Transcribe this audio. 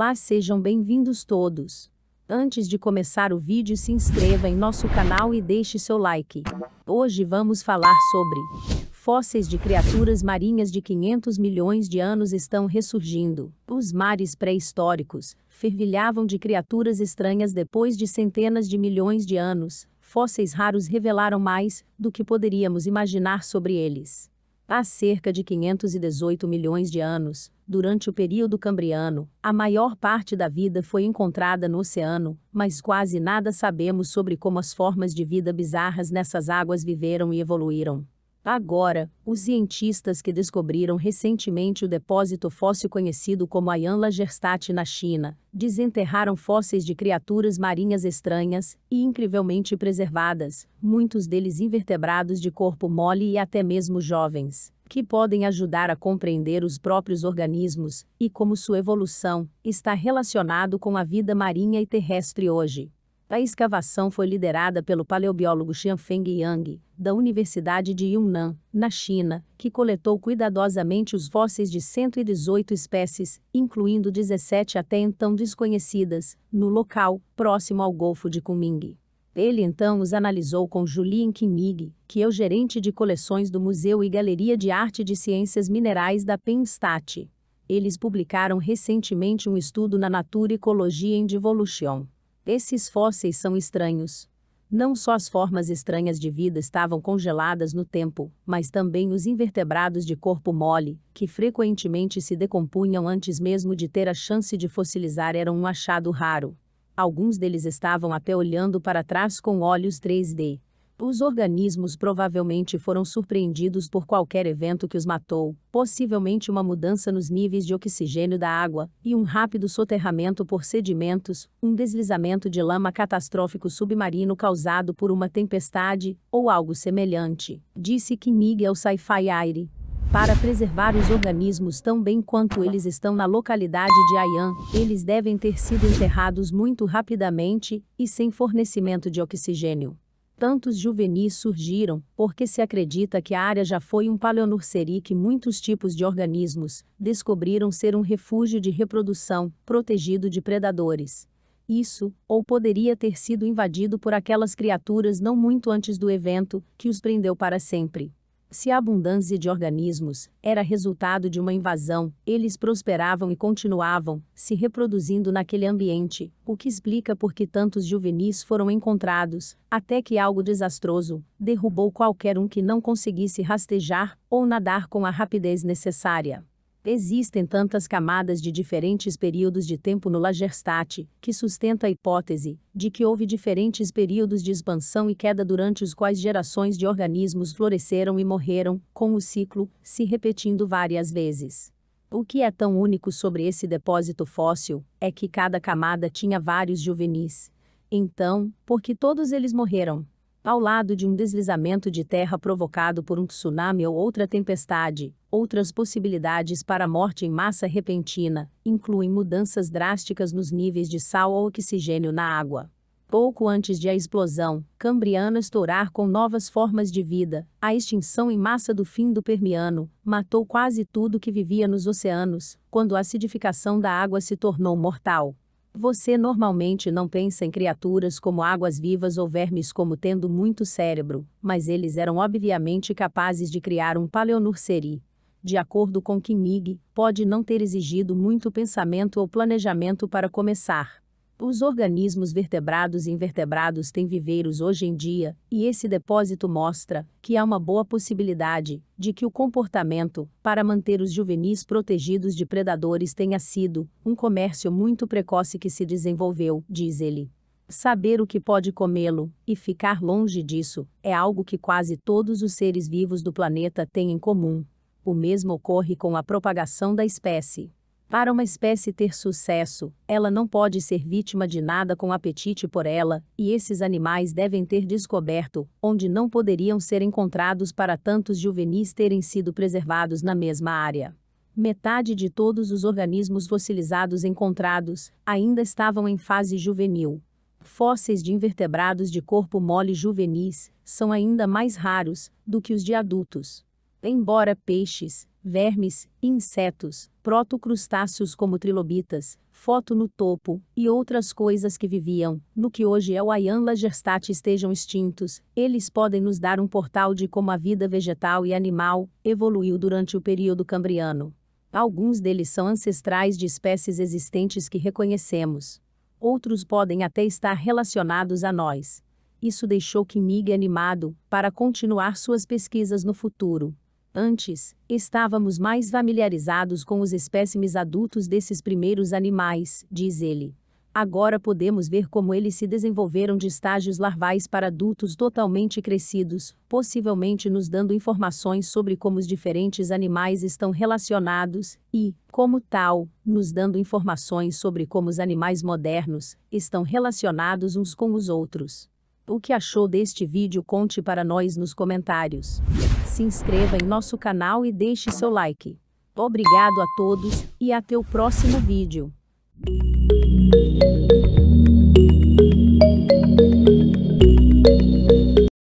Olá, sejam bem-vindos todos. Antes de começar o vídeo, se inscreva em nosso canal e deixe seu like. Hoje vamos falar sobre fósseis de criaturas marinhas de 500 milhões de anos estão ressurgindo. Os mares pré-históricos fervilhavam de criaturas estranhas depois de centenas de milhões de anos. Fósseis raros revelaram mais do que poderíamos imaginar sobre eles. Há cerca de 518 milhões de anos, durante o período Cambriano, a maior parte da vida foi encontrada no oceano, mas quase nada sabemos sobre como as formas de vida bizarras nessas águas viveram e evoluíram. Agora, os cientistas que descobriram recentemente o depósito fóssil conhecido como Ayanla Gerstat na China, desenterraram fósseis de criaturas marinhas estranhas e incrivelmente preservadas, muitos deles invertebrados de corpo mole e até mesmo jovens, que podem ajudar a compreender os próprios organismos e como sua evolução está relacionado com a vida marinha e terrestre hoje. A escavação foi liderada pelo paleobiólogo Xianfeng Yang, da Universidade de Yunnan, na China, que coletou cuidadosamente os fósseis de 118 espécies, incluindo 17 até então desconhecidas, no local, próximo ao Golfo de Kunming. Ele então os analisou com Julien Kimig, que é o gerente de coleções do Museu e Galeria de Arte de Ciências Minerais da Penstat. Eles publicaram recentemente um estudo na Nature Ecologia and Evolution esses fósseis são estranhos. Não só as formas estranhas de vida estavam congeladas no tempo, mas também os invertebrados de corpo mole, que frequentemente se decompunham antes mesmo de ter a chance de fossilizar, eram um achado raro. Alguns deles estavam até olhando para trás com olhos 3D. Os organismos provavelmente foram surpreendidos por qualquer evento que os matou, possivelmente uma mudança nos níveis de oxigênio da água, e um rápido soterramento por sedimentos, um deslizamento de lama catastrófico submarino causado por uma tempestade, ou algo semelhante, disse Knig ao Sci-Fi Aire. Para preservar os organismos tão bem quanto eles estão na localidade de Ayan, eles devem ter sido enterrados muito rapidamente e sem fornecimento de oxigênio tantos juvenis surgiram, porque se acredita que a área já foi um paleonurseri que muitos tipos de organismos descobriram ser um refúgio de reprodução, protegido de predadores. Isso, ou poderia ter sido invadido por aquelas criaturas não muito antes do evento, que os prendeu para sempre. Se a abundância de organismos era resultado de uma invasão, eles prosperavam e continuavam se reproduzindo naquele ambiente, o que explica por que tantos juvenis foram encontrados, até que algo desastroso derrubou qualquer um que não conseguisse rastejar ou nadar com a rapidez necessária. Existem tantas camadas de diferentes períodos de tempo no Lagerstat, que sustenta a hipótese de que houve diferentes períodos de expansão e queda durante os quais gerações de organismos floresceram e morreram, com o ciclo se repetindo várias vezes. O que é tão único sobre esse depósito fóssil é que cada camada tinha vários juvenis. Então, por que todos eles morreram? ao lado de um deslizamento de terra provocado por um tsunami ou outra tempestade. Outras possibilidades para a morte em massa repentina incluem mudanças drásticas nos níveis de sal ou oxigênio na água. Pouco antes de a explosão cambriana estourar com novas formas de vida, a extinção em massa do fim do Permiano matou quase tudo que vivia nos oceanos, quando a acidificação da água se tornou mortal. Você normalmente não pensa em criaturas como águas vivas ou vermes como tendo muito cérebro, mas eles eram obviamente capazes de criar um paleonurseri. De acordo com Kimig, pode não ter exigido muito pensamento ou planejamento para começar. Os organismos vertebrados e invertebrados têm viveiros hoje em dia, e esse depósito mostra que há uma boa possibilidade de que o comportamento para manter os juvenis protegidos de predadores tenha sido um comércio muito precoce que se desenvolveu, diz ele. Saber o que pode comê-lo e ficar longe disso é algo que quase todos os seres vivos do planeta têm em comum. O mesmo ocorre com a propagação da espécie. Para uma espécie ter sucesso, ela não pode ser vítima de nada com apetite por ela, e esses animais devem ter descoberto onde não poderiam ser encontrados para tantos juvenis terem sido preservados na mesma área. Metade de todos os organismos fossilizados encontrados ainda estavam em fase juvenil. Fósseis de invertebrados de corpo mole juvenis são ainda mais raros do que os de adultos. Embora peixes, vermes, insetos, protocrustáceos como trilobitas, foto no topo e outras coisas que viviam no que hoje é o Ayan Lagerstadt estejam extintos, eles podem nos dar um portal de como a vida vegetal e animal evoluiu durante o período cambriano. Alguns deles são ancestrais de espécies existentes que reconhecemos. Outros podem até estar relacionados a nós. Isso deixou que Migue animado para continuar suas pesquisas no futuro. Antes, estávamos mais familiarizados com os espécimes adultos desses primeiros animais, diz ele. Agora podemos ver como eles se desenvolveram de estágios larvais para adultos totalmente crescidos, possivelmente nos dando informações sobre como os diferentes animais estão relacionados e, como tal, nos dando informações sobre como os animais modernos estão relacionados uns com os outros. O que achou deste vídeo conte para nós nos comentários se inscreva em nosso canal e deixe seu like. Obrigado a todos e até o próximo vídeo.